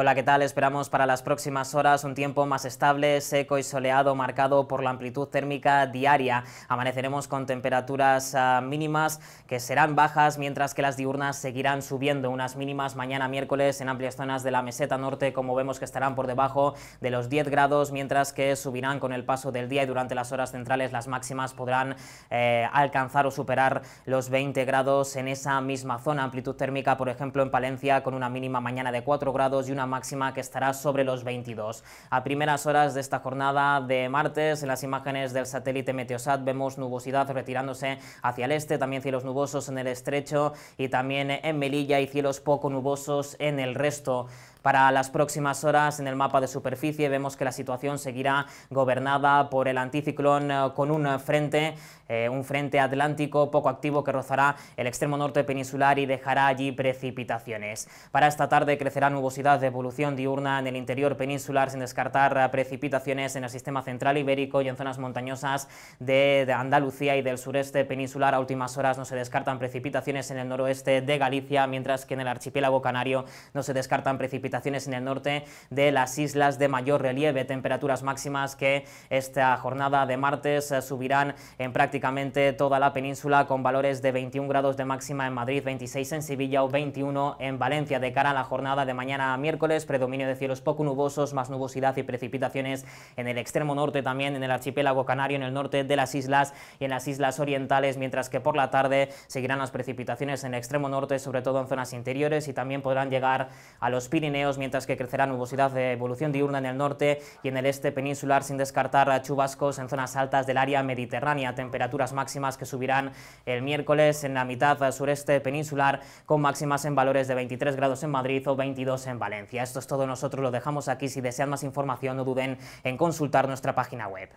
Hola, ¿qué tal? Esperamos para las próximas horas un tiempo más estable, seco y soleado, marcado por la amplitud térmica diaria. Amaneceremos con temperaturas ah, mínimas que serán bajas, mientras que las diurnas seguirán subiendo. Unas mínimas mañana miércoles en amplias zonas de la meseta norte, como vemos que estarán por debajo de los 10 grados, mientras que subirán con el paso del día y durante las horas centrales las máximas podrán eh, alcanzar o superar los 20 grados en esa misma zona. Amplitud térmica, por ejemplo, en Palencia con una mínima mañana de 4 grados y una máxima que estará sobre los 22. A primeras horas de esta jornada de martes, en las imágenes del satélite Meteosat vemos nubosidad retirándose hacia el este, también cielos nubosos en el estrecho y también en Melilla y cielos poco nubosos en el resto para las próximas horas en el mapa de superficie vemos que la situación seguirá gobernada por el anticiclón eh, con un frente, eh, un frente atlántico poco activo que rozará el extremo norte peninsular y dejará allí precipitaciones. Para esta tarde crecerá nubosidad de evolución diurna en el interior peninsular sin descartar eh, precipitaciones en el sistema central ibérico y en zonas montañosas de, de Andalucía y del sureste peninsular. A últimas horas no se descartan precipitaciones en el noroeste de Galicia, mientras que en el archipiélago canario no se descartan precipitaciones en el norte de las islas de mayor relieve, temperaturas máximas que esta jornada de martes eh, subirán en prácticamente toda la península con valores de 21 grados de máxima en Madrid, 26 en Sevilla o 21 en Valencia. De cara a la jornada de mañana a miércoles, predominio de cielos poco nubosos, más nubosidad y precipitaciones en el extremo norte también, en el archipiélago canario, en el norte de las islas y en las islas orientales, mientras que por la tarde seguirán las precipitaciones en el extremo norte, sobre todo en zonas interiores y también podrán llegar a los Pirineos mientras que crecerá nubosidad de evolución diurna en el norte y en el este peninsular, sin descartar chubascos en zonas altas del área mediterránea. Temperaturas máximas que subirán el miércoles en la mitad sureste peninsular, con máximas en valores de 23 grados en Madrid o 22 en Valencia. Esto es todo, nosotros lo dejamos aquí. Si desean más información, no duden en consultar nuestra página web.